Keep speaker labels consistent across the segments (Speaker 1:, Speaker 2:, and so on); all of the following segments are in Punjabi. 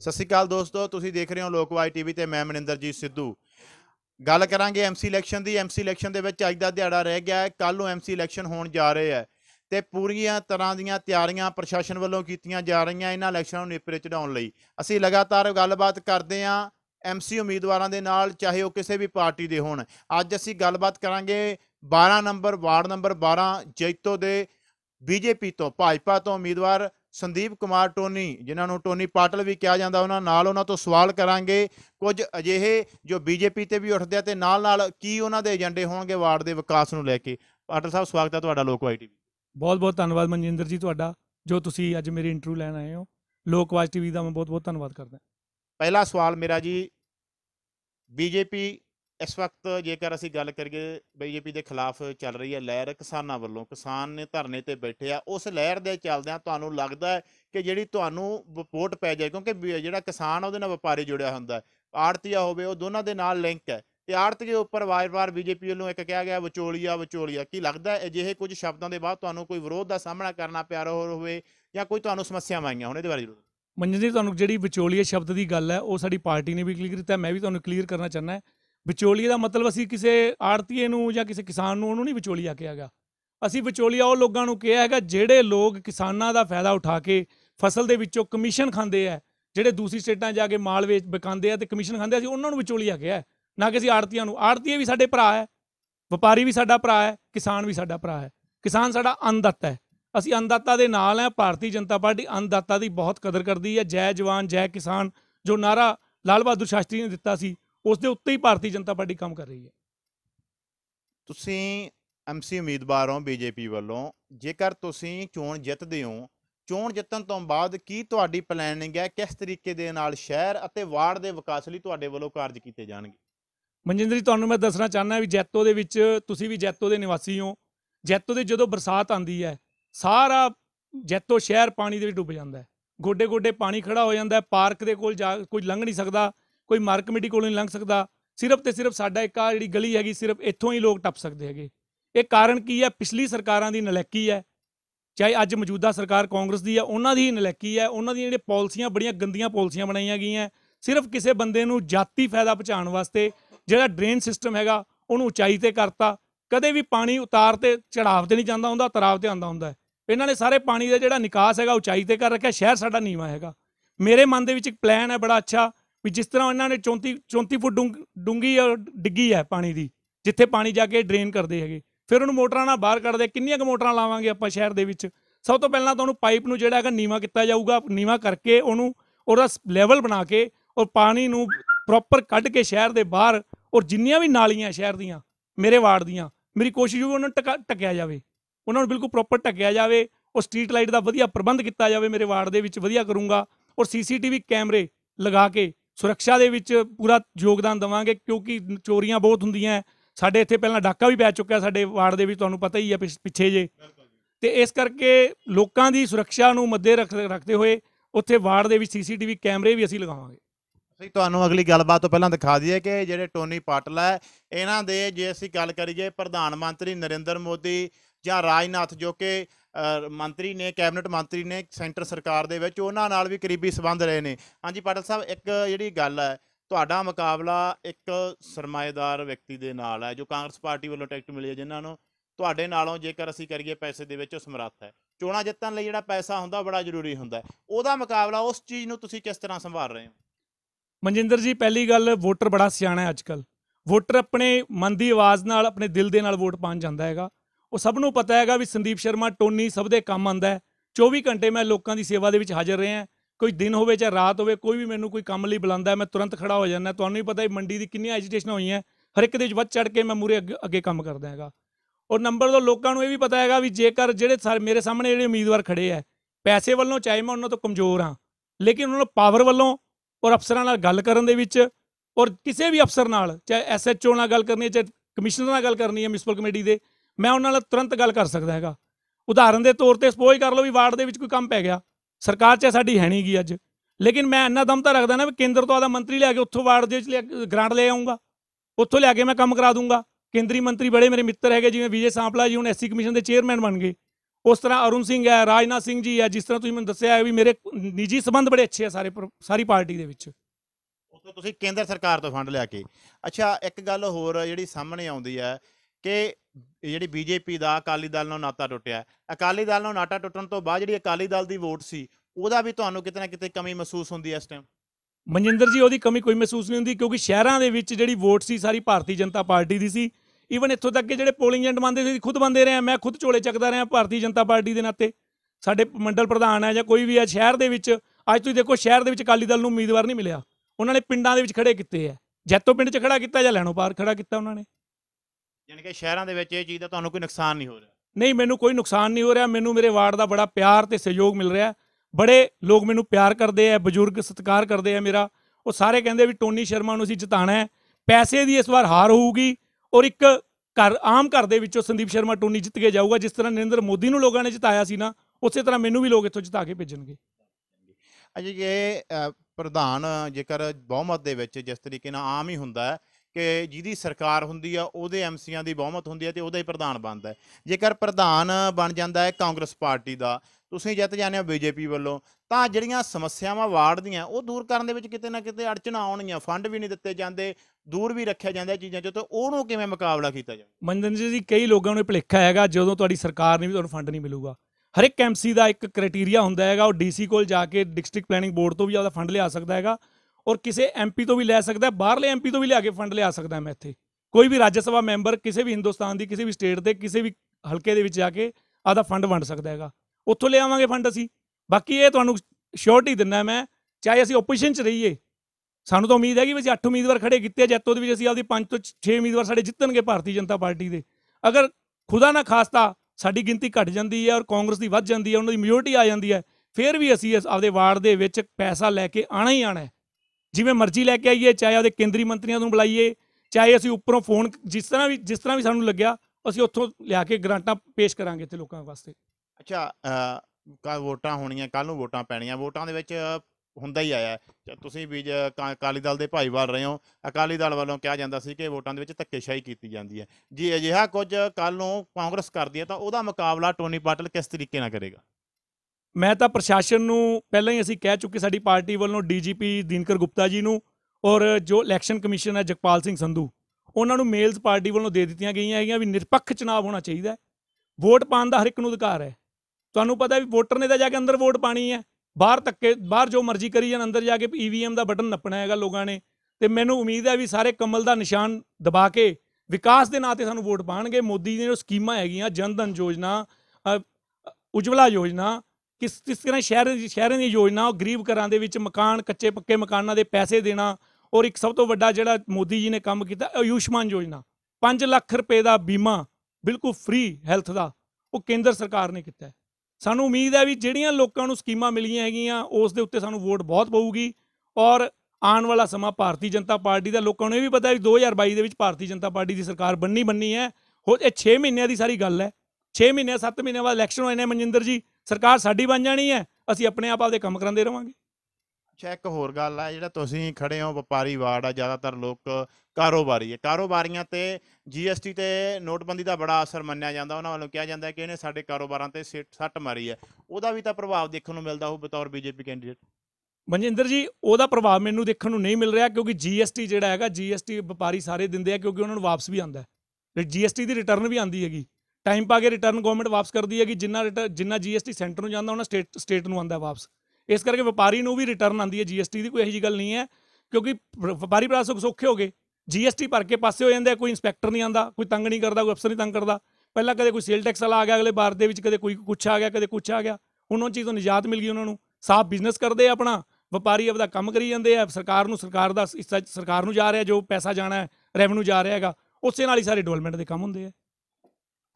Speaker 1: ਸਤਿ ਸ਼੍ਰੀ ਅਕਾਲ ਦੋਸਤੋ ਤੁਸੀਂ ਦੇਖ ਰਹੇ ਹੋ ਲੋਕਵਾਈ ਟੀਵੀ ਤੇ ਮੈਂ ਮਨਿੰਦਰਜੀਤ ਸਿੱਧੂ ਗੱਲ ਕਰਾਂਗੇ ਐਮਸੀ ਇਲੈਕਸ਼ਨ ਦੀ ਐਮਸੀ ਇਲੈਕਸ਼ਨ ਦੇ ਵਿੱਚ ਅੱਜ ਦਾ ਦਿਹਾੜਾ ਰਹਿ ਗਿਆ ਹੈ ਕੱਲ ਨੂੰ ਐਮਸੀ ਇਲੈਕਸ਼ਨ ਹੋਣ ਜਾ ਰਹੇ ਹੈ ਤੇ ਪੂਰੀਆਂ ਤਰ੍ਹਾਂ ਦੀਆਂ ਤਿਆਰੀਆਂ ਪ੍ਰਸ਼ਾਸਨ ਵੱਲੋਂ ਕੀਤੀਆਂ ਜਾ ਰਹੀਆਂ ਇਹਨਾਂ ਇਲੈਕਸ਼ਨਾਂ ਨੂੰ ਨਿਪਰੇ ਚੜਾਉਣ ਲਈ ਅਸੀਂ ਲਗਾਤਾਰ ਗੱਲਬਾਤ ਕਰਦੇ ਆਂ ਐਮਸੀ ਉਮੀਦਵਾਰਾਂ ਦੇ ਨਾਲ ਚਾਹੇ ਉਹ ਕਿਸੇ ਵੀ ਪਾਰਟੀ ਦੇ ਹੋਣ ਅੱਜ ਅਸੀਂ ਗੱਲਬਾਤ ਕਰਾਂਗੇ 12 ਨੰਬਰ ਵਾਰਡ ਨੰਬਰ 12 ਜੈਤੋ ਦੇ ਬੀਜੇਪੀ ਤੋਂ ਭਾਜਪਾ ਤੋਂ ਉਮੀਦਵਾਰ ਸੰਦੀਪ ਕੁਮਾਰ ਟੋਨੀ ਜਿਨ੍ਹਾਂ ਨੂੰ ਟੋਨੀ ਪਾਟਲ ਵੀ ਕਿਹਾ ਜਾਂਦਾ ਉਹਨਾਂ ਨਾਲ ਉਹਨਾਂ ਤੋਂ ਸਵਾਲ ਕਰਾਂਗੇ ਕੁਝ ਅਜਿਹੇ ਜੋ ਬੀਜੇਪੀ ਤੇ ਵੀ ਉੱਠਦੇ ਆ ਤੇ ਨਾਲ ਨਾਲ ਕੀ ਉਹਨਾਂ ਦੇ ਏਜੰਡੇ ਹੋਣਗੇ ਵਾਰਡ ਦੇ ਵਿਕਾਸ ਨੂੰ ਲੈ ਕੇ ਪਾਟਲ ਸਾਹਿਬ ਸਵਾਗਤ ਹੈ ਤੁਹਾਡਾ ਵਾਈ ਟੀਵੀ
Speaker 2: ਬਹੁਤ ਬਹੁਤ ਧੰਨਵਾਦ ਮਨਜਿੰਦਰ ਜੀ ਤੁਹਾਡਾ ਜੋ ਤੁਸੀਂ ਅੱਜ ਮੇਰੀ ਇੰਟਰਵਿਊ ਲੈਣ ਆਏ ਹੋ ਵਾਈ ਟੀਵੀ ਦਾ ਮੈਂ ਬਹੁਤ ਬਹੁਤ ਧੰਨਵਾਦ ਕਰਦਾ
Speaker 1: ਪਹਿਲਾ ਸਵਾਲ ਮੇਰਾ ਜੀ ਬੀਜੇਪੀ ਇਸ ਵਕਤ ਜੇਕਰ ਅਸੀਂ ਗੱਲ ਕਰੀਏ ਬੀਜੇਪੀ ਦੇ ਖਿਲਾਫ ਚੱਲ ਰਹੀ ਹੈ ਲਹਿਰ ਕਿਸਾਨਾਂ ਵੱਲੋਂ ਕਿਸਾਨ ਨੇ ਧਰਨੇ ਤੇ ਬੈਠੇ ਆ ਉਸ ਲਹਿਰ ਦੇ ਚੱਲਦਿਆਂ ਤੁਹਾਨੂੰ ਲੱਗਦਾ ਹੈ ਕਿ ਜਿਹੜੀ ਤੁਹਾਨੂੰ ਰਿਪੋਰਟ ਪੈ ਜਾਏ ਕਿਉਂਕਿ ਜਿਹੜਾ ਕਿਸਾਨ ਉਹਦੇ ਨਾਲ ਵਪਾਰੀ ਜੁੜਿਆ ਹੁੰਦਾ ਆੜਤੀਆ ਹੋਵੇ ਉਹ ਦੋਨਾਂ ਦੇ ਨਾਲ ਲਿੰਕ ਹੈ ਤੇ ਆੜਤ ਦੇ ਉੱਪਰ ਵਾਰ-ਵਾਰ ਬੀਜੇਪੀ ਵੱਲੋਂ ਇੱਕ ਕਿਹਾ ਗਿਆ ਵਿਚੋਲੀਆ ਵਿਚੋਲੀਆ ਕੀ ਲੱਗਦਾ ਹੈ ਅਜਿਹੇ ਕੁਝ ਸ਼ਬਦਾਂ ਦੇ ਬਾਅਦ ਤੁਹਾਨੂੰ ਕੋਈ ਵਿਰੋਧ ਦਾ ਸਾਹਮਣਾ ਕਰਨਾ ਪਿਆ ਰਿਹਾ ਹੋਵੇ ਜਾਂ ਕੋਈ ਤੁਹਾਨੂੰ ਸਮੱਸਿਆਵਾਂ ਆਈਆਂ ਹੋਣ ਇਹਦੇ ਬਾਰੇ ਜ਼ਰੂਰ ਮੰਨਜੀ ਤੁਹਾਨੂੰ ਜਿਹੜੀ
Speaker 2: ਵਿਚੋਲੀਆ ਸ਼ਬਦ ਦੀ ਗੱਲ ਹੈ ਉਹ ਸਾਡੀ ਪਾਰਟੀ ਨੇ ਵੀ ਕਲੀਅਰ ਕੀਤਾ ਮੈਂ ਵੀ ਤੁਹਾਨੂੰ ਕਲੀਅਰ ਕਰਨਾ ਚਾਹੁੰਦਾ ਵਿਚੋਲੀਏ ਦਾ ਮਤਲਬ ਅਸੀਂ ਕਿਸੇ ਆੜਤੀਏ ਨੂੰ ਜਾਂ ਕਿਸੇ ਕਿਸਾਨ ਨੂੰ ਉਹਨੂੰ ਨਹੀਂ ਵਿਚੋਲੀਆ ਕਿਹਾ ਗਿਆ ਅਸੀਂ ਵਿਚੋਲੀਆ ਉਹ ਲੋਕਾਂ ਨੂੰ ਕਿਹਾ ਹੈਗਾ ਜਿਹੜੇ ਲੋਕ ਕਿਸਾਨਾਂ ਦਾ ਫਾਇਦਾ ਉਠਾ ਕੇ ਫਸਲ ਦੇ ਵਿੱਚੋਂ ਕਮਿਸ਼ਨ ਖਾਂਦੇ ਆ ਜਿਹੜੇ ਦੂਸਰੀ ਸਟੇਟਾਂ ਜਾ ਕੇ ਮਾਲ ਵੇਚ ਵਿਕਾਉਂਦੇ ਆ ਤੇ ਕਮਿਸ਼ਨ ਖਾਂਦੇ ਆ ਅਸੀਂ ਉਹਨਾਂ ਨੂੰ ਵਿਚੋਲੀਆ ਕਿਹਾ ਨਾ ਕਿ ਅਸੀਂ ਆੜਤੀਆਂ ਨੂੰ ਆੜਤੀਏ ਵੀ ਸਾਡੇ ਭਰਾ ਹੈ ਵਪਾਰੀ ਵੀ ਸਾਡਾ ਭਰਾ ਹੈ ਕਿਸਾਨ ਵੀ ਸਾਡਾ ਭਰਾ ਹੈ ਕਿਸਾਨ ਸਾਡਾ ਅੰਨਦਾਤਾ ਹੈ ਅਸੀਂ ਅੰਨਦਾਤਾ ਦੇ ਨਾਲ ਆ ਭਾਰਤੀ ਜਨਤਾ ਪਾਰਟੀ ਅੰਨਦਾਤਾ ਦੀ ਬਹੁਤ ਕਦਰ ਕਰਦੀ ਹੈ ਜੈ ਜਵਾਨ ਜੈ ਕਿਸਾਨ ਜੋ ਨਾਰਾ ਲਾਲ ਬਹਾਦਰ ਸ਼ਾਸਤਰੀ ਨੇ ਦਿੱਤਾ ਸੀ ਉਸ ਦੇ ਉੱਤੇ ਹੀ ਭਾਰਤੀ ਜਨਤਾ ਪਾਰਟੀ ਕੰਮ ਕਰ ਰਹੀ
Speaker 1: ਹੈ ਤੁਸੀਂ ਐਮਸੀ ਉਮੀਦਵਾਰ ਹੋ ਬੀਜੇਪੀ ਵੱਲੋਂ ਜੇਕਰ ਤੁਸੀਂ ਚੋਣ ਜਿੱਤਦੇ ਹੋ ਚੋਣ ਜਿੱਤਣ ਤੋਂ ਬਾਅਦ ਕੀ ਤੁਹਾਡੀ ਪਲੈਨਿੰਗ ਹੈ ਕਿਸ ਤਰੀਕੇ ਦੇ ਨਾਲ ਸ਼ਹਿਰ ਅਤੇ ਵਾਰਡ ਦੇ ਵਿਕਾਸ ਲਈ ਤੁਹਾਡੇ ਵੱਲੋਂ ਕਾਰਜ ਕੀਤੇ ਜਾਣਗੇ ਮਨਜਿੰਦਰ ਜੀ ਤੁਹਾਨੂੰ ਮੈਂ
Speaker 2: ਦੱਸਣਾ ਚਾਹੁੰਦਾ ਵੀ ਜੈਤੋ ਦੇ ਵਿੱਚ ਤੁਸੀਂ ਵੀ ਜੈਤੋ ਦੇ ਨਿਵਾਸੀ ਹੋ ਜੈਤੋ ਦੇ ਜਦੋਂ ਬਰਸਾਤ ਆਂਦੀ ਹੈ ਸਾਰਾ ਜੈਤੋ ਸ਼ਹਿਰ ਪਾਣੀ ਦੇ ਵਿੱਚ ਡੁੱਬ ਜਾਂਦਾ ਹੈ ਗੋਡੇ ਗੋਡੇ ਪਾਣੀ ਖੜਾ ਹੋ ਜਾਂਦਾ ਹੈ ਪਾਰਕ ਦੇ ਕੋਲ ਜਾ ਕੋਈ ਲੰਘ ਨਹੀਂ ਸਕਦਾ ਕੋਈ ਮਾਰਕ ਕਮੇਟੀ ਕੋਲ ਨਹੀਂ ਲੰਘ ਸਕਦਾ ਸਿਰਫ ਤੇ ਸਿਰਫ ਸਾਡਾ ਇੱਕ ਆ ਜਿਹੜੀ ਗਲੀ ਹੈਗੀ ਸਿਰਫ ਇੱਥੋਂ ਹੀ ਲੋਕ ਟੱਪ ਸਕਦੇ ਹੈਗੇ ਇਹ ਕਾਰਨ ਕੀ ਹੈ ਪਿਛਲੀ ਸਰਕਾਰਾਂ ਦੀ ਨਲੈਕੀ ਹੈ ਚਾਹੇ ਅੱਜ ਮੌਜੂਦਾ ਸਰਕਾਰ ਕਾਂਗਰਸ ਦੀ ਹੈ ਉਹਨਾਂ ਦੀ ਹੀ ਨਲੈਕੀ ਹੈ ਉਹਨਾਂ ਦੀਆਂ ਜਿਹੜੀਆਂ ਪਾਲਿਸੀਆਂ ਬੜੀਆਂ ਗੰਦੀਆਂ ਪਾਲਿਸੀਆਂ ਬਣਾਈਆਂ ਗਈਆਂ ਸਿਰਫ ਕਿਸੇ ਬੰਦੇ ਨੂੰ ਜਾਤੀ ਫਾਇਦਾ ਪਹੁੰਚਾਉਣ ਵਾਸਤੇ ਜਿਹੜਾ ਡਰੇਨ ਸਿਸਟਮ ਹੈਗਾ ਉਹਨੂੰ ਉਚਾਈ ਤੇ ਕਰਤਾ ਕਦੇ ਵੀ ਪਾਣੀ ਉਤਾਰ ਤੇ ਚੜਾਵ ਤੇ ਨਹੀਂ ਜਾਂਦਾ ਹੁੰਦਾ ਤਰਾਵ ਤੇ ਆਂਦਾ ਹੁੰਦਾ ਇਹਨਾਂ ਨੇ ਸਾਰੇ ਪਾਣੀ ਦਾ ਜਿਹੜਾ ਨਿਕਾਸ ਹੈਗਾ ਉਚਾਈ ਤੇ ਕਰ ਰੱਖਿਆ ਸ਼ਹਿਰ ਸਾਡਾ ਨੀਵਾ ਹੈਗਾ ਮੇਰੇ ਮਨ ਦੇ ਵਿੱਚ ਇੱਕ ਪਲਾਨ ਹੈ ਬੜਾ ਅੱਛਾ ਵੀ ਜਿਸ ਤਰ੍ਹਾਂ ਇਹਨਾਂ ਨੇ 34 34 ਫੁੱਟ ਡੂੰਗੀ ਡਿੱਗੀ ਹੈ ਪਾਣੀ ਦੀ ਜਿੱਥੇ ਪਾਣੀ ਜਾ ਕੇ ਡਰੇਨ ਕਰਦੇ ਹੈਗੇ ਫਿਰ ਉਹਨੂੰ ਮੋਟਰਾਂ ਨਾਲ ਬਾਹਰ ਕੱਢਦੇ ਕਿੰਨੀਆਂ ਕੁ ਮੋਟਰਾਂ ਲਾਵਾਂਗੇ ਆਪਾਂ ਸ਼ਹਿਰ ਦੇ ਵਿੱਚ ਸਭ ਤੋਂ ਪਹਿਲਾਂ ਤਾਂ ਉਹਨੂੰ ਪਾਈਪ ਨੂੰ ਜਿਹੜਾ ਹੈਗਾ ਨੀਵਾ ਕੀਤਾ ਜਾਊਗਾ ਨੀਵਾ ਕਰਕੇ ਉਹਨੂੰ ਉਹਦਾ ਲੈਵਲ ਬਣਾ ਕੇ ਔਰ ਪਾਣੀ ਨੂੰ ਪ੍ਰੋਪਰ ਕੱਢ ਕੇ ਸ਼ਹਿਰ ਦੇ ਬਾਹਰ ਔਰ ਜਿੰਨੀਆਂ ਵੀ ਨਾਲੀਆਂ ਸ਼ਹਿਰ ਦੀਆਂ ਮੇਰੇ ਵਾਰਡ ਦੀਆਂ ਮੇਰੀ ਕੋਸ਼ਿਸ਼ ਹੋਊ ਉਹਨਾਂ ਨੂੰ ਟਕਿਆ ਜਾਵੇ ਉਹਨਾਂ ਨੂੰ ਬਿਲਕੁਲ ਪ੍ਰੋਪਰ ਟਕਿਆ ਜਾਵੇ ਔਰ ਸਟਰੀਟ ਲਾਈਟ ਦਾ ਵਧੀਆ ਪ੍ਰਬੰਧ ਕੀਤਾ ਜਾਵੇ ਮੇਰੇ ਵਾਰਡ ਦੇ ਵਿੱਚ ਵਧੀਆ ਕਰੂੰਗਾ ਔਰ ਸੀਸੀਟੀਵੀ ਕੈਮਰੇ ਲਗਾ ਕੇ ਸੁਰੱਖਿਆ ਦੇ ਵਿੱਚ ਪੂਰਾ ਯੋਗਦਾਨ ਦਵਾਂਗੇ ਕਿਉਂਕਿ ਚੋਰੀਆਂ ਬਹੁਤ ਹੁੰਦੀਆਂ ਸਾਡੇ ਇੱਥੇ ਪਹਿਲਾਂ ਡਾਕਾ ਵੀ ਪੈ ਚੁੱਕਿਆ ਸਾਡੇ ਵਾਰਡ ਦੇ ਵਿੱਚ ਤੁਹਾਨੂੰ ਪਤਾ ਹੀ ਹੈ ਪਿੱਛੇ ਜੇ ਤੇ ਇਸ ਕਰਕੇ ਲੋਕਾਂ ਦੀ ਸੁਰੱਖਿਆ ਨੂੰ ਮੱਦੇ ਰੱਖਦੇ ਹੋਏ ਉੱਥੇ ਵਾਰਡ ਦੇ ਵਿੱਚ ਸੀਸੀਟੀਵੀ ਕੈਮਰੇ
Speaker 1: ਵੀ ਅਸੀਂ ਲਗਾਵਾਂਗੇ ਅਸੀਂ ਤੁਹਾਨੂੰ ਅਗਲੀ ਗੱਲਬਾਤ ਤੋਂ ਪਹਿਲਾਂ ਦਿਖਾ ਦਈਏ ਕਿ ਜਿਹੜੇ ਟੋਨੀ ਪਾਟਲਾ ਇਹਨਾਂ ਦੇ ਜੇ ਅਸੀਂ ਗੱਲ ਕਰੀਏ ਪ੍ਰਧਾਨ ਮੰਤਰੀ ਨਰਿੰਦਰ ਮੋਦੀ ਜਾਂ ਰਾਜਨਾਥ ਜੋ ਕਿ ਮੰਤਰੀ ਨੇ ਕੈਬਨਿਟ ਮੰਤਰੀ ਨੇ ਸੈਂਟਰ ਸਰਕਾਰ ਦੇ ਵਿੱਚ ਉਹਨਾਂ ਨਾਲ ਵੀ ਕਰੀਬੀ ਸਬੰਧ ਰਹੇ ਨੇ ਹਾਂਜੀ ਪਾਟਲ ਸਾਹਿਬ ਇੱਕ ਜਿਹੜੀ ਗੱਲ ਹੈ ਤੁਹਾਡਾ ਮੁਕਾਬਲਾ ਇੱਕ ਸਰਮਾਏਦਾਰ ਵਿਅਕਤੀ ਦੇ ਨਾਲ ਹੈ ਜੋ ਕਾਂਗਰਸ ਪਾਰਟੀ ਵੱਲੋਂ ਟਿਕਟ ਮਿਲੀ ਹੈ ਜਿਨ੍ਹਾਂ ਨੂੰ ਤੁਹਾਡੇ ਨਾਲੋਂ ਜੇਕਰ ਅਸੀਂ ਕਰੀਏ ਪੈਸੇ ਦੇ ਵਿੱਚ ਉਹ ਸਮਰੱਥ ਹੈ ਚੋਣਾਂ ਜਿੱਤਣ ਲਈ ਜਿਹੜਾ ਪੈਸਾ ਹੁੰਦਾ ਬੜਾ ਜ਼ਰੂਰੀ ਹੁੰਦਾ ਉਹਦਾ ਮੁਕਾਬਲਾ ਉਸ ਚੀਜ਼ ਨੂੰ ਤੁਸੀਂ ਕਿਸ ਤਰ੍ਹਾਂ ਸੰਭਾਲ ਰਹੇ ਹੋ
Speaker 2: ਮਨਜਿੰਦਰ ਜੀ ਪਹਿਲੀ ਗੱਲ ਵੋਟਰ ਬੜਾ ਸਿਆਣਾ ਹੈ ਅੱਜਕੱਲ ਵੋਟਰ ਆਪਣੇ ਮਨ ਦੀ ਆਵਾਜ਼ ਨਾਲ ਆਪਣੇ ਦਿਲ ਦੇ ਨਾਲ ਵੋਟ ਪਾਉਣ ਜਾਂਦਾ ਹੈਗਾ ਉਹ ਸਭ ਨੂੰ ਪਤਾ ਹੈਗਾ ਵੀ ਸੰਦੀਪ ਸ਼ਰਮਾ ਟੋਨੀ ਸਭ ਦੇ ਕੰਮ ਆਂਦਾ ਹੈ 24 ਘੰਟੇ ਮੈਂ ਲੋਕਾਂ ਦੀ ਸੇਵਾ ਦੇ ਵਿੱਚ ਹਾਜ਼ਰ ਰਿਹਾ ਕੋਈ ਦਿਨ ਹੋਵੇ ਚਾਹੇ ਰਾਤ ਹੋਵੇ ਕੋਈ ਵੀ ਮੈਨੂੰ ਕੋਈ ਕੰਮ ਲਈ ਬੁਲਾਉਂਦਾ ਮੈਂ ਤੁਰੰਤ ਖੜਾ ਹੋ ਜਾਂਦਾ ਤੁਹਾਨੂੰ ਵੀ ਪਤਾ ਹੈ ਮੰਡੀ ਦੀ ਕਿੰਨੀ ਐਜੀਟੇਸ਼ਨ ਹੋਈ ਹੈ ਹਰ ਇੱਕ ਦੇ ਵਿੱਚ ਵੱਧ ਚੜ ਕੇ ਮੈਂ ਮੂਰੇ ਅੱਗੇ ਕੰਮ ਕਰਦਾ ਹੈਗਾ ਔਰ ਨੰਬਰ ਤੋਂ ਲੋਕਾਂ ਨੂੰ ਇਹ ਵੀ ਪਤਾ ਹੈਗਾ ਵੀ ਜੇਕਰ ਜਿਹੜੇ ਮੇਰੇ ਸਾਹਮਣੇ ਜਿਹੜੇ ਉਮੀਦਵਾਰ ਖੜੇ ਆ ਪੈਸੇ ਵੱਲੋਂ ਚਾਹੇ ਮੈਂ ਉਹਨਾਂ ਤੋਂ ਕਮਜ਼ੋਰ ਹਾਂ ਲੇਕਿਨ ਉਹਨਾਂ ਨੂੰ ਪਾਵਰ ਵੱਲੋਂ ਔਰ ਅਫਸਰਾਂ ਨਾਲ ਗੱਲ ਕਰਨ ਦੇ ਵਿੱਚ ਔਰ ਕਿਸੇ ਵੀ ਅਫਸਰ ਨਾਲ ਚਾਹੇ ਐਸਐਚਓ ਨਾਲ ਗੱਲ ਕਰਨੀ ਹੈ ਚਾਹੇ ਕਮਿਸ਼ਨਰ ਨਾਲ ਗੱਲ ਕਰਨੀ ਹੈ ਮਿਸਪਲ ਕਮੇਟੀ ਦੇ ਮੈਂ ਉਹਨਾਂ ਨਾਲ ਤੁਰੰਤ ਗੱਲ ਕਰ ਸਕਦਾ ਹੈਗਾ ਉਦਾਹਰਨ ਦੇ ਤੌਰ ਤੇ ਸਪੋਜ਼ ਕਰ ਲਓ ਵੀ ਵਾਰਡ ਦੇ ਵਿੱਚ ਕੋਈ ਕੰਮ ਪੈ ਗਿਆ ਸਰਕਾਰ 'ਚ ਸਾਡੀ ਹੈ ਨਹੀਂਗੀ ਅੱਜ ਲੇਕਿਨ ਮੈਂ ਇੰਨਾ ਦਮ ਤਾਂ ਰੱਖਦਾ ਨਾ ਵੀ ਕੇਂਦਰ ਤੋਂ ਆਦਾ ਮੰਤਰੀ ਲੈ ਕੇ ਉੱਥੋਂ ਵਾਰਡ ਦੇ ਵਿੱਚ ਗ੍ਰਾਂਟ ਲੈ ਆਉਂਗਾ ਉੱਥੋਂ ਲੈ ਕੇ ਮੈਂ ਕੰਮ ਕਰਾ ਦੂੰਗਾ ਕੇਂਦਰੀ ਮੰਤਰੀ ਬੜੇ ਮੇਰੇ ਮਿੱਤਰ ਹੈਗੇ ਜਿਵੇਂ ਵਿਜੇ ਸਾਂਪਲਾ ਜੀ ਹੁਣ ਐਸਸੀ ਕਮਿਸ਼ਨ ਦੇ ਚੇਅਰਮੈਨ ਬਣ ਗਏ ਉਸ ਤਰ੍ਹਾਂ ਅਰੁਣ ਸਿੰਘ ਹੈ ਰਾਜਨਾਥ ਸਿੰਘ ਜੀ ਹੈ ਜਿਸ ਤਰ੍ਹਾਂ ਤੁਸੀਂ ਮੈਨੂੰ ਦੱਸਿਆ ਹੈ ਵੀ ਮੇਰੇ ਨਿੱਜੀ ਸਬੰਧ ਬੜੇ ਅੱਛੇ ਆ ਸਾਰੇ ਸਾਰੀ ਪਾਰਟੀ ਦੇ ਵਿੱਚ ਉੱਥੋਂ
Speaker 1: ਤੁਸੀਂ ਕੇਂਦਰ ਸਰਕਾਰ ਤੋਂ ਫੰਡ ਲਿਆ ਕੇ ਅੱਛਾ ਇੱਕ ਗੱਲ ਹੋਰ ਜਿਹੜੀ ਸਾਹਮਣੇ ਆਉਂਦੀ ਹੈ ਕਿ ਜਿਹੜੀ ਬੀਜੇਪੀ ਦਾ ਅਕਾਲੀ ਦਲ ਨਾਲ ਨਾਤਾ ਟੁੱਟਿਆ ਅਕਾਲੀ ਦਲ ਨਾਲ ਨਾਤਾ ਟੁੱਟਣ ਤੋਂ ਬਾਅਦ ਜਿਹੜੀ ਅਕਾਲੀ ਦਲ ਦੀ ਵੋਟ ਸੀ ਉਹਦਾ ਵੀ ਤੁਹਾਨੂੰ ਕਿਤੇ ਨਾ ਕਿਤੇ ਕਮੀ ਮਹਿਸੂਸ ਹੁੰਦੀ ਹੈ ਇਸ ਟਾਈਮ
Speaker 2: ਮਨਜਿੰਦਰ ਜੀ ਉਹਦੀ ਕਮੀ ਕੋਈ ਮਹਿਸੂਸ ਨਹੀਂ ਹੁੰਦੀ ਕਿਉਂਕਿ ਸ਼ਹਿਰਾਂ ਦੇ ਵਿੱਚ ਜਿਹੜੀ ਵੋਟ ਸੀ ਸਾਰੀ ਭਾਰਤੀ ਜਨਤਾ ਪਾਰਟੀ ਦੀ ਸੀ ਈਵਨ ਇੱਥੋਂ ਤੱਕ ਕਿ ਜਿਹੜੇ ਪੋਲਿੰਗ ਏਜੰਟ ਬੰਦੇ ਸੀ ਖੁਦ ਬੰਦੇ ਰਹੇ ਮੈਂ ਖੁਦ ਝੋਲੇ ਚੱਕਦਾ ਰਿਹਾ ਭਾਰਤੀ ਜਨਤਾ ਪਾਰਟੀ ਦੇ ਨਾਤੇ ਸਾਡੇ ਮੰਡਲ ਪ੍ਰਧਾਨ ਆ ਜਾਂ ਕੋਈ ਵੀ ਆ ਸ਼ਹਿਰ ਦੇ ਵਿੱਚ ਅੱਜ ਤੁਸੀਂ ਦੇਖੋ ਸ਼ਹਿਰ ਦੇ ਵਿੱਚ ਅਕਾਲੀ ਦਲ ਨੂੰ ਉਮੀਦਵਾਰ ਨਹੀਂ ਮਿਲਿਆ ਉਹਨਾਂ ਨੇ ਪਿੰਡਾਂ ਦੇ ਵਿੱਚ ਖੜੇ ਕੀਤੇ ਆ ਜੈਤੋ ਪਿੰਡ 'ਚ ਖੜਾ ਕੀਤਾ ਜਾਂ ਲੈਣੋ ਪਾਰ ਖੜਾ ਕੀਤਾ ਉਹਨਾਂ ਨੇ
Speaker 1: ਯਾਨੀ ਕਿ ਸ਼ਹਿਰਾਂ ਦੇ ਵਿੱਚ ਇਹ ਚੀਜ਼ ਦਾ ਤੁਹਾਨੂੰ ਕੋਈ ਨੁਕਸਾਨ ਨਹੀਂ ਹੋ ਰਿਹਾ
Speaker 2: ਨਹੀਂ ਮੈਨੂੰ ਕੋਈ ਨੁਕਸਾਨ ਨਹੀਂ ਹੋ ਰਿਹਾ ਮੈਨੂੰ ਮੇਰੇ ਵਾਰਡ ਦਾ ਬੜਾ ਪਿਆਰ ਤੇ ਸਹਿਯੋਗ ਮਿਲ ਰਿਹਾ ਬੜੇ ਲੋਕ ਮੈਨੂੰ ਪਿਆਰ ਕਰਦੇ ਆ ਬਜ਼ੁਰਗ ਸਤਿਕਾਰ ਕਰਦੇ ਆ ਮੇਰਾ ਉਹ ਸਾਰੇ ਕਹਿੰਦੇ ਵੀ ਟੋਨੀ ਸ਼ਰਮਾ ਨੂੰ ਅਸੀਂ ਜਿਤਾਣਾ ਹੈ ਪੈਸੇ ਦੀ ਇਸ ਵਾਰ ਹਾਰ ਹੋਊਗੀ ਔਰ ਇੱਕ ਘਰ ਆਮ ਘਰ ਦੇ ਵਿੱਚੋਂ ਸੰਦੀਪ ਸ਼ਰਮਾ ਟੋਨੀ ਜਿੱਤ ਕੇ ਜਾਊਗਾ ਜਿਸ ਤਰ੍ਹਾਂ ਨਰਿੰਦਰ ਮੋਦੀ ਨੂੰ ਲੋਕਾਂ ਨੇ ਜਿਤਾਇਆ ਸੀ ਨਾ ਉਸੇ ਤਰ੍ਹਾਂ ਮੈਨੂੰ ਵੀ ਲੋਕ ਇੱਥੋਂ ਜਿਤਾ ਕੇ ਭੇਜਣਗੇ
Speaker 1: ਅਜੇ ਇਹ ਪ੍ਰਧਾਨ ਜੇਕਰ ਬਹੁਮਤ ਦੇ ਵਿੱਚ ਜਿਸ ਤਰੀਕੇ ਨਾਲ ਆਮ ਹੀ ਹੁੰਦਾ ਹੈ ਕਿ ਜਿਹਦੀ ਸਰਕਾਰ ਹੁੰਦੀ ਆ ਉਹਦੇ ਐਮਸੀਆਂ ਦੀ ਬਹੁਮਤ ਹੁੰਦੀ ਆ ਤੇ ਉਹਦਾ ਹੀ ਪ੍ਰਧਾਨ ਬਣਦਾ ਹੈ ਜੇਕਰ ਪ੍ਰਧਾਨ ਬਣ ਜਾਂਦਾ ਹੈ ਕਾਂਗਰਸ ਪਾਰਟੀ ਦਾ ਤੁਸੀਂ ਜਿੱਤ ਜਾਂਦੇ ਹੋ ਬੀਜੇਪੀ ਵੱਲੋਂ ਤਾਂ ਜਿਹੜੀਆਂ ਸਮੱਸਿਆਵਾਂ ਵਾਰਡ ਦੀਆਂ ਉਹ ਦੂਰ ਕਰਨ ਦੇ ਵਿੱਚ ਕਿਤੇ ਨਾ ਕਿਤੇ ਅੜਚਣਾ ਆਉਣੀਆਂ ਫੰਡ ਵੀ ਨਹੀਂ ਦਿੱਤੇ ਜਾਂਦੇ ਦੂਰ ਵੀ ਰੱਖਿਆ ਜਾਂਦਾ ਚੀਜ਼ਾਂ ਚੋਂ ਤੇ ਉਹਨੂੰ ਕਿਵੇਂ ਮੁਕਾਬਲਾ ਕੀਤਾ ਜਾਵੇ
Speaker 2: ਮੰਜਨ ਜੀ ਕਈ ਲੋਕਾਂ ਨੂੰ ਭਲੇਖਾ ਹੈਗਾ ਜਦੋਂ ਤੁਹਾਡੀ ਸਰਕਾਰ ਨੇ ਵੀ ਤੁਹਾਨੂੰ ਫੰਡ ਨਹੀਂ ਮਿਲੂਗਾ ਹਰ ਇੱਕ ਐਮਸੀ ਦਾ ਇੱਕ ਕ੍ਰਾਈਟੇਰੀਆ ਹੁੰਦਾ ਹੈਗਾ ਉਹ ਡੀਸੀ ਕੋਲ ਜਾ ਕੇ ਡਿਸਟ੍ਰਿਕਟ ਪਲੈਨਿੰਗ ਬੋਰਡ ਤੋਂ ਵੀ ਆਪਦਾ ਫੰਡ ਲਿਆ ਸਕਦਾ ਹੈਗਾ ਔਰ ਕਿਸੇ ਐਮਪੀ ਤੋਂ ਵੀ ਲੈ ਸਕਦਾ ਬਾਹਰਲੇ ਐਮਪੀ ਤੋਂ ਵੀ ਲਿਆ ਕੇ ਫੰਡ ਲਿਆ ਸਕਦਾ ਮੈਂ ਇੱਥੇ ਕੋਈ ਵੀ ਰਾਜ ਸਭਾ ਮੈਂਬਰ ਕਿਸੇ ਵੀ ਹਿੰਦੁਸਤਾਨ ਦੀ ਕਿਸੇ ਵੀ ਸਟੇਟ ਦੇ ਕਿਸੇ ਵੀ ਹਲਕੇ ਦੇ ਵਿੱਚ ਜਾ ਕੇ ਆਦਾ ਫੰਡ ਵੰਡ ਸਕਦਾ ਹੈਗਾ ਉੱਥੋਂ ਲੈ ਆਵਾਂਗੇ ਫੰਡ ਅਸੀਂ ਬਾਕੀ ਇਹ ਤੁਹਾਨੂੰ ਸ਼ੋਰਟੀ ਦਿੰਨਾ ਮੈਂ ਚਾਹੇ ਅਸੀਂ ਆਪੋਜੀਸ਼ਨ 'ਚ ਰਹੀਏ ਸਾਨੂੰ ਤਾਂ ਉਮੀਦ ਹੈ ਕਿ ਅਸੀਂ 8 ਉਮੀਦਵਾਰ ਖੜੇ ਕੀਤੇ ਜੈਤੋ ਦੇ ਵਿੱਚ ਅਸੀਂ ਆਪਦੀ 5 ਤੋਂ 6 ਉਮੀਦਵਾਰ ਸਾਡੇ ਜਿੱਤਣਗੇ ਭਾਰਤੀ ਜਨਤਾ ਪਾਰਟੀ ਦੇ ਅਗਰ ਖੁਦਾ ਨਾ ਖਾਸਤਾ ਸਾਡੀ ਗਿਣਤੀ ਘਟ ਜਾਂਦੀ ਹੈ ਔਰ ਕਾਂਗਰਸ ਦੀ ਵੱਧ ਜਾਂਦੀ ਹੈ ਉਹਨਾਂ ਦੀ ਮੈਜੋਰਟੀ ਆ ਜਾਂਦੀ ਹੈ ਫਿਰ ਵੀ ਅਸੀਂ ਆਪਦੇ ਵਾਰਡ ਦੇ ਵਿੱਚ ਪੈਸਾ ਲੈ ਕੇ ਆਣਾ ਹੀ ਆਣਾ ਹੈ ਜਿਵੇਂ ਮਰਜ਼ੀ ਲੈ ਕੇ ਆਈਏ ਚਾਹੇ ਉਹਦੇ ਕੇਂਦਰੀ ਮੰਤਰੀਆਂ ਨੂੰ ਬੁਲਾਈਏ ਚਾਹੇ ਅਸੀਂ ਉੱਪਰੋਂ ਫੋਨ ਜਿਸ ਤਰ੍ਹਾਂ ਵੀ ਜਿਸ ਤਰ੍ਹਾਂ ਵੀ ਸਾਨੂੰ ਲੱਗਿਆ ਅਸੀਂ ਉੱਥੋਂ ਲਿਆ ਕੇ ਗ੍ਰਾਂਟਾਂ ਪੇਸ਼ ਕਰਾਂਗੇ ਇੱਥੇ ਲੋਕਾਂ ਵਾਸਤੇ
Speaker 1: ਅੱਛਾ ਕੱਲ ਵੋਟਾਂ ਹੋਣੀਆਂ ਕੱਲ ਨੂੰ ਵੋਟਾਂ ਪੈਣੀਆਂ ਵੋਟਾਂ ਦੇ ਵਿੱਚ ਹੁੰਦਾ ਹੀ ਆਇਆ ਤੁਸੀਂ ਵੀ ਅਕਾਲੀ ਦਲ ਦੇ ਭਾਈਵਾਲ ਰਹੇ ਹੋ ਅਕਾਲੀ ਦਲ ਵੱਲੋਂ ਕਿਹਾ ਜਾਂਦਾ ਸੀ ਕਿ ਵੋਟਾਂ ਦੇ ਵਿੱਚ ਧੱਕੇਸ਼ਾਹੀ ਕੀਤੀ ਜਾਂਦੀ ਹੈ ਜੇ ਅਜਿਹਾ ਕੁਝ ਕੱਲ ਨੂੰ ਕਾਂਗਰਸ ਕਰਦੀ ਹੈ ਤਾਂ ਉਹਦਾ ਮੁਕਾਬਲਾ ਟੋਨੀ ਪਾਟਲ ਕਿਸ ਤਰੀਕੇ ਨਾਲ ਕਰੇਗਾ
Speaker 2: ਮੈਂ ਤਾਂ ਪ੍ਰਸ਼ਾਸਨ ਨੂੰ ਪਹਿਲਾਂ ਹੀ ਅਸੀਂ ਕਹਿ ਚੁੱਕੇ ਸਾਡੀ ਪਾਰਟੀ ਵੱਲੋਂ ਡੀਜੀਪੀ ਦੀਨਕਰ ਗੁਪਤਾ ਜੀ ਨੂੰ ਔਰ ਜੋ ਇਲੈਕਸ਼ਨ ਕਮਿਸ਼ਨ ਹੈ ਜਗਪਾਲ ਸਿੰਘ ਸੰਧੂ ਉਹਨਾਂ ਨੂੰ ਮੇਲਸ ਪਾਰਟੀ ਵੱਲੋਂ ਦੇ ਦਿੱਤੀਆਂ ਗਈਆਂ ਹੈਗੀਆਂ ਵੀ ਨਿਰਪੱਖ ਚੋਣ ਹੋਣਾ ਚਾਹੀਦਾ ਹੈ ਵੋਟ ਪਾਣ ਦਾ ਹਰ ਇੱਕ ਨੂੰ ਅਧਿਕਾਰ ਹੈ ਤੁਹਾਨੂੰ ਪਤਾ ਵੀ ਵੋਟਰ ਨੇ ਤਾਂ ਜਾ ਕੇ ਅੰਦਰ ਵੋਟ ਪਾਣੀ ਹੈ ਬਾਹਰ ਤੱਕੇ ਬਾਹਰ ਜੋ ਮਰਜ਼ੀ ਕਰੀ ਜਾਣ ਅੰਦਰ ਜਾ ਕੇ ਈਵੀਐਮ ਦਾ ਬਟਨ ਨੱਪਣਾ ਹੈਗਾ ਲੋਕਾਂ ਨੇ ਤੇ ਮੈਨੂੰ ਉਮੀਦ ਹੈ ਵੀ ਸਾਰੇ ਕਮਲ ਦਾ ਨਿਸ਼ਾਨ ਦਬਾ ਕੇ ਵਿਕਾਸ ਦੇ ਨਾਤੇ ਸਾਨੂੰ ਵੋਟ ਪਾਣਗੇ ਮੋਦੀ ਦੀਆਂ ਜੋ ਸਕੀਮਾਂ ਹੈਗੀਆਂ ਜਨ ਯੋਜਨਾ ਉਜਵਲਾ ਯੋਜਨਾ ਕਿਸ ਕਿਸ ਤਰ੍ਹਾਂ ਸ਼ਹਿਰ ਸ਼ਹਿਰਾਂ ਦੀ ਯੋਜਨਾ ਉਹ ਗਰੀਬ ਘਰਾਂ ਦੇ ਵਿੱਚ ਮਕਾਨ ਕੱਚੇ ਪੱਕੇ ਮਕਾਨਾਂ ਦੇ ਪੈਸੇ ਦੇਣਾ ਔਰ ਇੱਕ ਸਭ ਤੋਂ ਵੱਡਾ ਜਿਹੜਾ ਮੋਦੀ ਜੀ ਨੇ ਕੰਮ ਕੀਤਾ ਆਯੁਸ਼ਮਾਨ ਯੋਜਨਾ 5 ਲੱਖ ਰੁਪਏ ਦਾ ਬੀਮਾ ਬਿਲਕੁਲ ਫ੍ਰੀ ਹੈਲਥ ਦਾ ਉਹ ਕੇਂਦਰ ਸਰਕਾਰ ਨੇ ਕੀਤਾ ਸਾਨੂੰ ਉਮੀਦ ਹੈ ਵੀ ਜਿਹੜੀਆਂ ਲੋਕਾਂ ਨੂੰ ਸਕੀਮਾਂ ਮਿਲੀਆਂ ਹੈਗੀਆਂ ਉਸ ਦੇ ਉੱਤੇ ਸਾਨੂੰ ਵੋਟ ਬਹੁਤ ਪਊਗੀ ਔਰ ਆਉਣ ਵਾਲਾ ਸਮਾਂ ਭਾਰਤੀ ਜਨਤਾ ਪਾਰਟੀ ਦਾ ਲੋਕਾਂ ਨੂੰ ਇਹ ਵੀ ਪਤਾ ਹੈ 2022 ਦੇ ਵਿੱਚ ਭਾਰਤੀ ਜਨਤਾ ਪਾਰਟੀ ਦੀ ਸਰਕਾਰ ਬੰਨੀ ਬੰਨੀ ਹੈ ਹੋ ਇਹ 6 ਮਹੀਨਿਆਂ ਦੀ ਸਾਰੀ ਗੱਲ ਹੈ 6 ਮਹੀਨੇ 7 ਮਹੀਨੇ ਬਾਅਦ ਇਲੈਕਸ਼ਨ ਹੋਏ ਨੇ ਮਨਜਿੰਦਰ ਜੀ ਸਰਕਾਰ ਸਾਡੀ ਬਣ ਜਾਣੀ ਹੈ ਅਸੀਂ ਆਪਣੇ ਆਪ ਆਪਦੇ ਕੰਮ ਕਰਾਂਦੇ ਰਵਾਂਗੇ
Speaker 1: ਅੱਛਾ ਇੱਕ ਹੋਰ ਗੱਲ ਆ ਜਿਹੜਾ ਤੁਸੀਂ ਖੜੇ ਹੋ ਵਪਾਰੀ ਵਾਰਡ ਆ ਜ਼ਿਆਦਾਤਰ ਲੋਕ ਕਾਰੋਬਾਰੀ ਹੈ ਕਾਰੋਬਾਰੀਆਂ ਤੇ ਜੀਐਸਟੀ ਤੇ ਨੋਟਬੰਦੀ ਦਾ ਬੜਾ ਅਸਰ ਮੰਨਿਆ ਜਾਂਦਾ ਉਹਨਾਂ ਵੱਲੋਂ ਕਿਹਾ ਜਾਂਦਾ ਕਿ ਇਹਨੇ ਸਾਡੇ ਕਾਰੋਬਾਰਾਂ ਤੇ ਸੱਟ ਮਾਰੀ ਹੈ ਉਹਦਾ ਵੀ ਤਾਂ ਪ੍ਰਭਾਵ ਦੇਖਣ ਨੂੰ ਮਿਲਦਾ ਹੋਊ ਬਤੌਰ ਬੀਜੇਪੀ ਕੈਂਡੀਡੇਟ ਮਨਜਿੰਦਰ ਜੀ
Speaker 2: ਉਹਦਾ ਪ੍ਰਭਾਵ ਮੈਨੂੰ ਦੇਖਣ ਨੂੰ ਨਹੀਂ ਮਿਲ ਰਿਹਾ ਕਿਉਂਕਿ ਜੀਐਸਟੀ ਜਿਹੜਾ ਹੈਗਾ ਜੀਐਸਟੀ ਵਪਾਰੀ ਸਾਰੇ ਦਿੰਦੇ ਆ ਕਿਉਂਕਿ ਉਹਨਾਂ ਨੂੰ ਵਾਪਸ ਵੀ ਆਉਂਦਾ ਹੈ ਜੀਐਸਟੀ ਦੀ ਰਿਟਰਨ ਵੀ ਆਉਂਦੀ ਹੈਗੀ ਟਾਈਮ ਪਾ ਕੇ ਰਿਟਰਨ ਗਵਰਨਮੈਂਟ ਵਾਪਸ ਕਰਦੀ ਹੈ ਕਿ ਜਿੰਨਾ ਜਿੰਨਾ ਜੀਐਸਟੀ ਸੈਂਟਰ ਨੂੰ ਜਾਂਦਾ ਉਹਨਾਂ ਸਟੇਟ ਸਟੇਟ ਨੂੰ ਆਂਦਾ ਵਾਪਸ ਇਸ ਕਰਕੇ ਵਪਾਰੀ ਨੂੰ ਵੀ ਰਿਟਰਨ ਆਂਦੀ ਹੈ ਜੀਐਸਟੀ ਦੀ ਕੋਈ ਇਹੋ ਜੀ ਗੱਲ ਨਹੀਂ ਹੈ ਕਿਉਂਕਿ ਵਪਾਰੀ ਭਰਾ ਸੁਖ ਸੌਖੇ ਹੋ ਗਏ ਜੀਐਸਟੀ ਭਰ ਕੇ ਪਾਸੇ ਹੋ ਜਾਂਦਾ ਕੋਈ ਇਨਸਪੈਕਟਰ ਨਹੀਂ ਆਂਦਾ ਕੋਈ ਤੰਗ ਨਹੀਂ ਕਰਦਾ ਕੋਈ ਅਫਸਰ ਨਹੀਂ ਤੰਗ ਕਰਦਾ ਪਹਿਲਾਂ ਕਦੇ ਕੋਈ ਸੇਲ ਟੈਕਸ ਵਾਲਾ ਆ ਗਿਆ ਅਗਲੇ ਬਾਰ ਦੇ ਵਿੱਚ ਕਦੇ ਕੋਈ ਕੁਛ ਆ ਗਿਆ ਕਦੇ ਕੁਛ ਆ ਗਿਆ ਹੁਣ ਉਹ ਚੀਜ਼ ਤੋਂ ਨਿਜਾਤ ਮਿਲ ਗਈ ਉਹਨਾਂ ਨੂੰ ਸਾਫ ਬਿਜ਼ਨਸ ਕਰਦੇ ਆ ਆਪਣਾ ਵਪਾਰੀ ਆਪਦਾ ਕੰਮ ਕਰੀ ਜਾਂਦੇ ਆ ਸਰਕਾਰ ਨੂੰ ਸਰਕਾਰ ਦਾ ਸਰਕਾਰ ਨੂੰ ਜਾ ਰਿਹਾ ਜੋ ਪੈਸਾ ਜਾਣਾ ਹੈ ਰੈਵਨਿਊ ਜਾ ਰਿਹਾ ਹੈਗਾ ਉਸੇ ਨਾਲ ਹੀ ਸਾਰੇ ਡਵੈਲਪਮੈਂਟ ਦੇ ਕੰਮ ਹੁੰਦੇ ਆ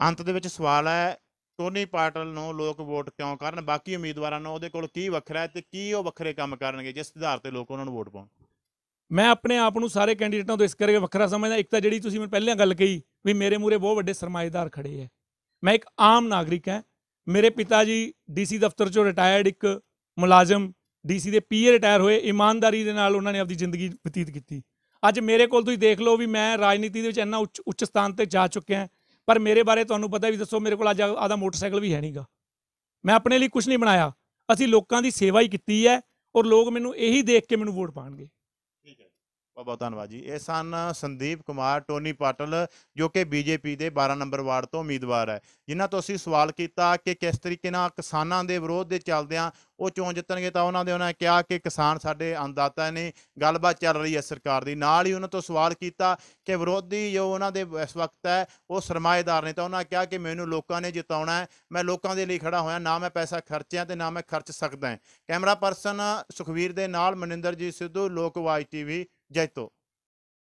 Speaker 2: ਅੰਤ
Speaker 1: ਦੇ ਵਿੱਚ ਸਵਾਲ ਹੈ ਟੋਨੀ ਪਾਟਲ ਨੂੰ ਲੋਕ ਵੋਟ ਕਿਉਂ ਕਰਨ ਬਾਕੀ ਉਮੀਦਵਾਰਾਂ ਨੂੰ ਉਹਦੇ ਕੋਲ ਕੀ ਵੱਖਰਾ ਹੈ ਤੇ ਕੀ ਉਹ ਵੱਖਰੇ ਕੰਮ ਕਰਨਗੇ ਜਿਸ ਆਧਾਰ ਤੇ ਲੋਕ ਉਹਨਾਂ ਨੂੰ ਵੋਟ ਪਾਉਣ
Speaker 2: ਮੈਂ ਆਪਣੇ ਆਪ ਨੂੰ ਸਾਰੇ ਕੈਂਡੀਡੇਟਾਂ ਤੋਂ ਇਸ ਕਰਕੇ ਵੱਖਰਾ ਸਮਝਦਾ ਇੱਕ ਤਾਂ ਜਿਹੜੀ ਤੁਸੀਂ ਮੈਂ ਪਹਿਲਾਂ ਗੱਲ ਕਹੀ ਵੀ ਮੇਰੇ ਮੂਰੇ ਬਹੁਤ ਵੱਡੇ ਸਰਮਾਇਦਾਰ ਖੜੇ ਐ ਮੈਂ ਇੱਕ ਆਮ ਨਾਗਰਿਕ ਐ ਮੇਰੇ ਪਿਤਾ ਜੀ ਡੀਸੀ ਦਫ਼ਤਰ ਚੋਂ ਰਿਟਾਇਰਡ ਇੱਕ ਮੁਲਾਜ਼ਮ ਡੀਸੀ ਦੇ ਪੀਏ ਰਿਟਾਇਰ ਹੋਏ ਇਮਾਨਦਾਰੀ ਦੇ ਨਾਲ ਉਹਨਾਂ ਨੇ ਆਪਣੀ ਜ਼ਿੰਦਗੀ ਬਤੀਤ ਕੀਤੀ ਅੱਜ ਮੇਰੇ ਕੋਲ ਤੁਸੀਂ ਦੇਖ ਲਓ ਵੀ ਮੈਂ ਰਾਜਨੀਤੀ ਦੇ ਵਿੱਚ ਇੰਨਾ ਉੱਚ ਸਥਾਨ ਤੇ ਜਾ ਚੁੱਕਿਆ ਪਰ ਮੇਰੇ ਬਾਰੇ ਤੁਹਾਨੂੰ ਪਤਾ ਵੀ ਦੱਸੋ ਮੇਰੇ ਕੋਲ ਅੱਜ ਆਦਾ ਮੋਟਰਸਾਈਕਲ ਵੀ ਹੈ ਨਹੀਂਗਾ ਮੈਂ ਆਪਣੇ ਲਈ ਕੁਝ ਨਹੀਂ ਬਣਾਇਆ ਅਸੀਂ ਲੋਕਾਂ ਦੀ ਸੇਵਾ ਹੀ ਕੀਤੀ ਹੈ ਔਰ ਲੋਕ ਮੈਨੂੰ ਇਹੀ ਦੇਖ ਕੇ ਮੈਨੂੰ ਵੋਟ ਪਾਣਗੇ
Speaker 1: ਬਹੁਤ ਬਹੁਤ ਧੰਨਵਾਦ ਜੀ ਇਹ ਸਨ ਸੰਦੀਪ ਕੁਮਾਰ ਟੋਨੀ ਪਾਟਲ ਜੋ ਕਿ ਬੀਜੇਪੀ ਦੇ 12 ਨੰਬਰ ਵਾਰਡ ਤੋਂ ਉਮੀਦਵਾਰ ਹੈ ਜਿਨ੍ਹਾਂ ਤੋਂ ਅਸੀਂ ਸਵਾਲ ਕੀਤਾ ਕਿ ਕਿਸ ਤਰੀਕੇ ਨਾਲ ਕਿਸਾਨਾਂ ਦੇ ਵਿਰੋਧ ਦੇ ਚੱਲਦਿਆਂ ਉਹ ਚੋਣ ਜਿੱਤਣਗੇ ਤਾਂ ਉਹਨਾਂ ਦੇ ਉਹਨਾਂ ਕਿਹਾ ਕਿ ਕਿਸਾਨ ਸਾਡੇ ਅੰਦਾਤਾ ਨੇ ਗੱਲਬਾਤ ਚੱਲ ਰਹੀ ਹੈ ਸਰਕਾਰ ਦੀ ਨਾਲ ਹੀ ਉਹਨਾਂ ਤੋਂ ਸਵਾਲ ਕੀਤਾ ਕਿ ਵਿਰੋਧੀ ਜੋ ਉਹਨਾਂ ਦੇ ਇਸ ਵਕਤ ਹੈ ਉਹ ਸਰਮਾਇਦਾਰ ਨੇ ਤਾਂ ਉਹਨਾਂ ਕਿਹਾ ਕਿ ਮੈਨੂੰ ਲੋਕਾਂ ਨੇ ਜਿਤਾਉਣਾ ਹੈ ਮੈਂ ਲੋਕਾਂ ਦੇ ਲਈ ਖੜਾ ਹੋਇਆ ਨਾ ਮੈਂ ਪੈਸਾ ਖਰਚਿਆ ਤੇ ਨਾ ਮੈਂ ਖਰਚ ਸਕਦਾ ਕੈਮਰਾ ਪਰਸਨ ਸੁਖਵੀਰ ਦੇ ਨਾਲ ਮਨਿੰਦਰ ਜੀ ਸਿੱਧੂ ਲੋਕਵਾਜ ਟੀਵੀ ジャイト。